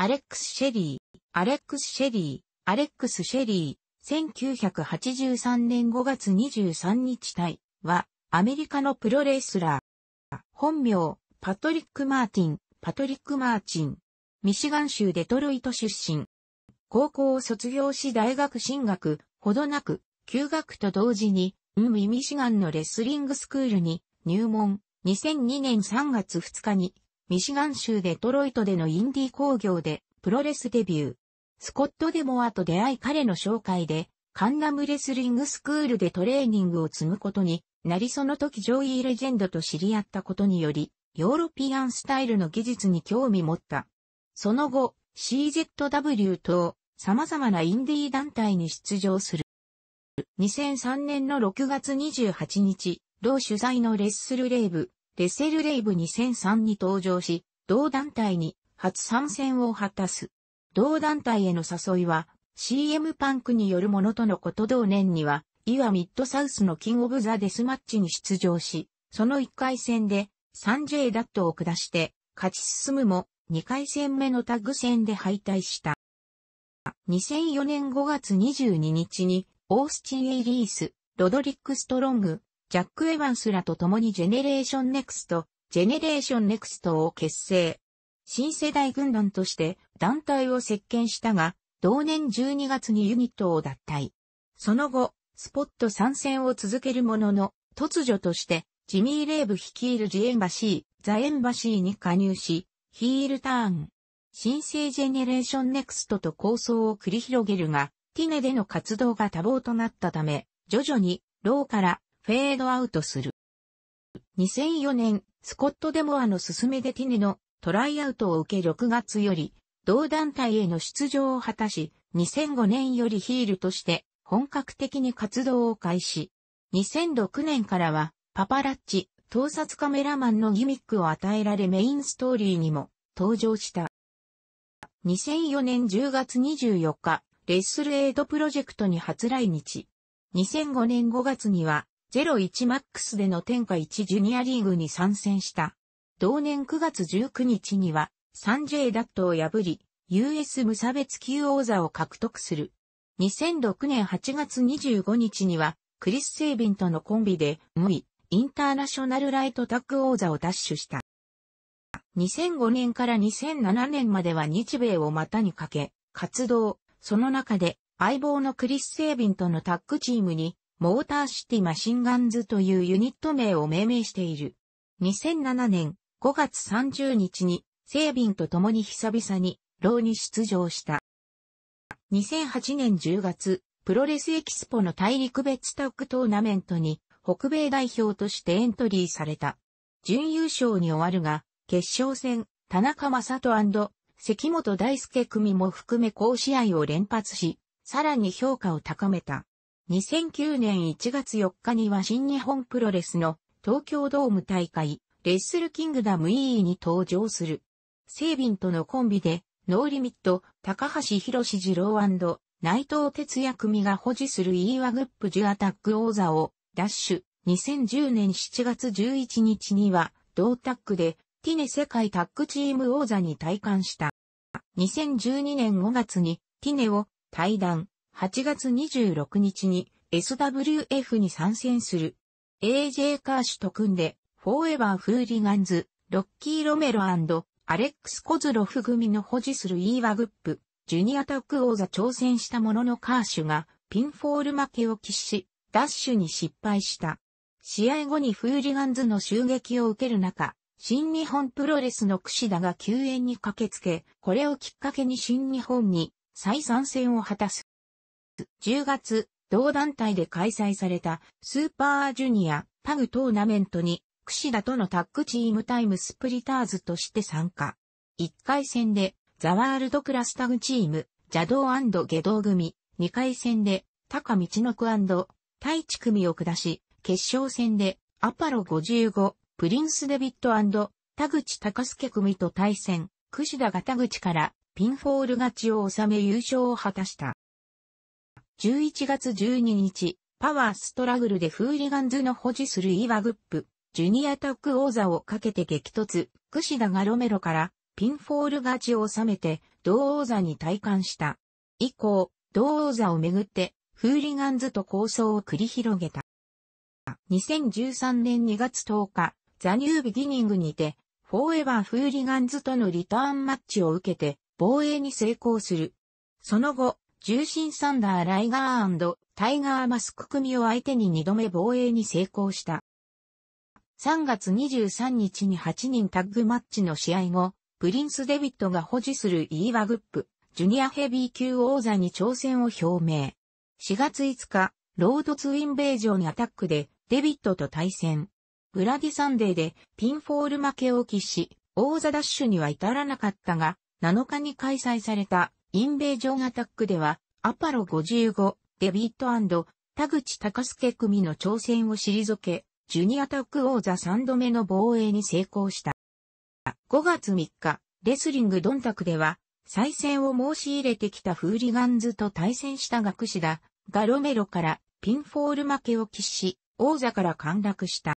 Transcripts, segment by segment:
アレックス・シェリー、アレックス・シェリー、アレックス・シェリー、1983年5月23日体は、アメリカのプロレスラー。本名、パトリック・マーティン、パトリック・マーチン。ミシガン州デトロイト出身。高校を卒業し大学進学、ほどなく、休学と同時に、ウミミシガンのレスリングスクールに入門。2002年3月2日にミシガン州デトロイトでのインディー工業でプロレスデビュー。スコット・デモアと出会い彼の紹介で、カンナムレスリングスクールでトレーニングを積むことになりその時上位レジェンドと知り合ったことにより、ヨーロピアンスタイルの技術に興味持った。その後、CZW と様々なインディー団体に出場する。2003年の6月28日、同主催のレッスルレーブ、レセルレイブ2003に登場し、同団体に初参戦を果たす。同団体への誘いは、CM パンクによるものとのこと同年には、イワミッドサウスのキングオブザデスマッチに出場し、その1回戦で、サンジェイ・ダットを下して、勝ち進むも、2回戦目のタッグ戦で敗退した。2004年5月22日に、オースチン・エイリース、ロドリック・ストロング、ジャック・エヴァンスらと共にジェネレーションネクスト、ジェネレーションネクストを結成。新世代軍団として団体を席巻したが、同年12月にユニットを脱退。その後、スポット参戦を続けるものの、突如として、ジミー・レーブ率いるジエンバシー、ザ・エンバシーに加入し、ヒールターン。新生ジェネレーションネクストと構想を繰り広げるが、ティネでの活動が多忙となったため、徐々に、ローからフェードアウトする。2004年、スコット・デモアの勧めでティネのトライアウトを受け6月より、同団体への出場を果たし、2005年よりヒールとして本格的に活動を開始。2006年からは、パパラッチ、盗撮カメラマンのギミックを与えられメインストーリーにも登場した。2004年10月24日、レッスルエイドプロジェクトに初来日。2005年5月には、01マックスでの天下1ジュニアリーグに参戦した。同年9月19日には、サンジェイ・ダットを破り、US 無差別級王座を獲得する。2006年8月25日には、クリス・セイビンとのコンビで、無意、インターナショナルライトタッグ王座を奪取した。2005年から2007年までは日米を股にかけ、活動、その中で、相棒のクリス・セイビンとのタッグチームに、モーターシティマシンガンズというユニット名を命名している。2007年5月30日に、セービンと共に久々に、ローに出場した。2008年10月、プロレスエキスポの大陸別タッグトーナメントに、北米代表としてエントリーされた。準優勝に終わるが、決勝戦、田中正人関本大輔組も含め好試合を連発し、さらに評価を高めた。2009年1月4日には新日本プロレスの東京ドーム大会、レッスルキングダム E に登場する。セイビンとのコンビで、ノーリミット、高橋博士二郎内藤哲也組が保持する E ワグップジュアタック王座を、ダッシュ、2010年7月11日には、同タッグで、ティネ世界タッグチーム王座に退官した。2012年5月に、ティネを退団、8月26日に SWF に参戦する。AJ カーシュと組んで、フォーエバーフーリガンズ、ロッキー・ロメロアレックス・コズロフ組の保持する E ワグップ、ジュニアタック王座挑戦したもののカーシュが、ピンフォール負けを喫し、ダッシュに失敗した。試合後にフーリガンズの襲撃を受ける中、新日本プロレスの櫛田が救援に駆けつけ、これをきっかけに新日本に再参戦を果たす。10月、同団体で開催されたスーパージュニアパグトーナメントに、櫛田とのタッグチームタイムスプリターズとして参加。1回戦で、ザワールドクラスタグチーム、邪道下道組、2回戦で、高道のく大地組を下し、決勝戦で、アパロ55、プリンスデビット田口高助組と対戦、櫛田が田口から、ピンフォール勝ちを収め優勝を果たした。11月12日、パワーストラグルでフーリガンズの保持するイワグップ、ジュニアタック王座をかけて激突、櫛田がロメロからピンフォール勝ちを収めて、同王座に退官した。以降、同王座をめぐって、フーリガンズと構想を繰り広げた。2013年2月10日、ザ・ニュー・ビギニングにて、フォーエバー・フーリガンズとのリターンマッチを受けて、防衛に成功する。その後、重心サンダーライガータイガーマスク組を相手に2度目防衛に成功した。3月23日に8人タッグマッチの試合後、プリンス・デビットが保持する e ワグップ、ジュニアヘビー級王座に挑戦を表明。4月5日、ロードツインベージョンアタックでデビットと対戦。ブラディサンデーでピンフォール負けを喫し、王座ダッシュには至らなかったが、7日に開催されたインベージョンアタックでは、アパロ55、デビット田口隆介組の挑戦を退け、ジュニアタック王座3度目の防衛に成功した。5月3日、レスリングドンタクでは、再戦を申し入れてきたフーリガンズと対戦した学士だ、ガロメロからピンフォール負けを喫し、王座から陥落した。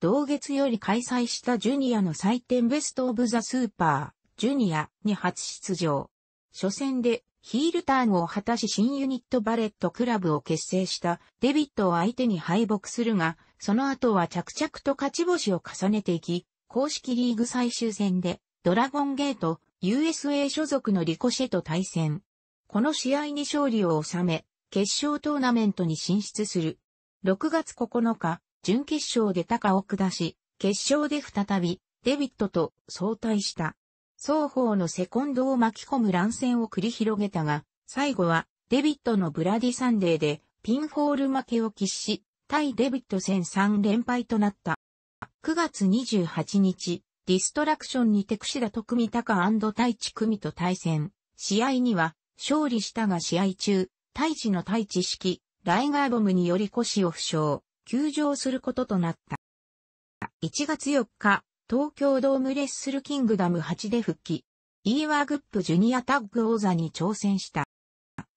同月より開催したジュニアの祭典ベストオブザスーパー、ジュニアに初出場。初戦でヒールターンを果たし新ユニットバレットクラブを結成したデビットを相手に敗北するが、その後は着々と勝ち星を重ねていき、公式リーグ最終戦でドラゴンゲート USA 所属のリコシェと対戦。この試合に勝利を収め、決勝トーナメントに進出する。6月9日、準決勝で高を下し、決勝で再びデビットと相対した。双方のセコンドを巻き込む乱戦を繰り広げたが、最後はデビットのブラディサンデーでピンホール負けを喫し、対デビット戦3連敗となった。9月28日、ディストラクションにて串田徳美高太一組と対戦。試合には勝利したが試合中、太一の太一式、ライガーボムにより腰を負傷、休場することとなった。1月4日、東京ドームレッスルキングダム8で復帰。イーワーグップジュニアタッグ王座に挑戦した。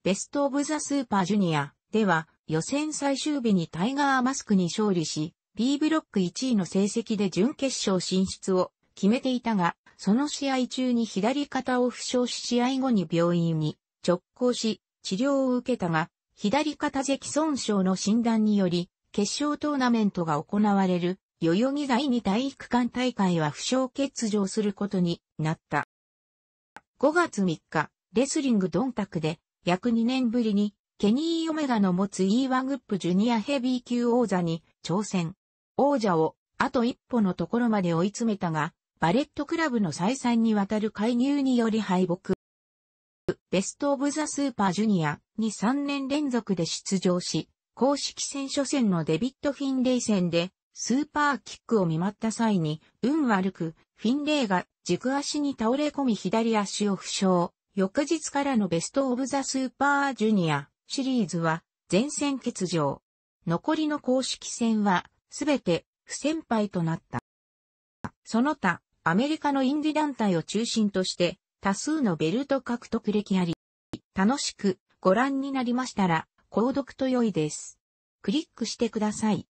ベストオブザスーパージュニアでは予選最終日にタイガーマスクに勝利し、B ブロック1位の成績で準決勝進出を決めていたが、その試合中に左肩を負傷し試合後に病院に直行し、治療を受けたが、左肩石損傷の診断により、決勝トーナメントが行われる代々木第二体育館大会は負傷欠場することになった。5月3日、レスリングドンタクで約2年ぶりにケニー・オメガの持つ E1 グップジュニアヘビー級王座に挑戦。王者をあと一歩のところまで追い詰めたが、バレットクラブの再三にわたる介入により敗北。ベストオブザスーパージュニアに3年連続で出場し、公式戦初戦のデビット・フィンレイ戦でスーパーキックを見舞った際に、運悪く、フィンレイが軸足に倒れ込み左足を負傷。翌日からのベストオブザスーパージュニアシリーズは全線欠場。残りの公式戦はすべて不先輩となった。その他、アメリカのインディ団体を中心として多数のベルト獲得歴あり、楽しくご覧になりましたら、購読と良いです。クリックしてください。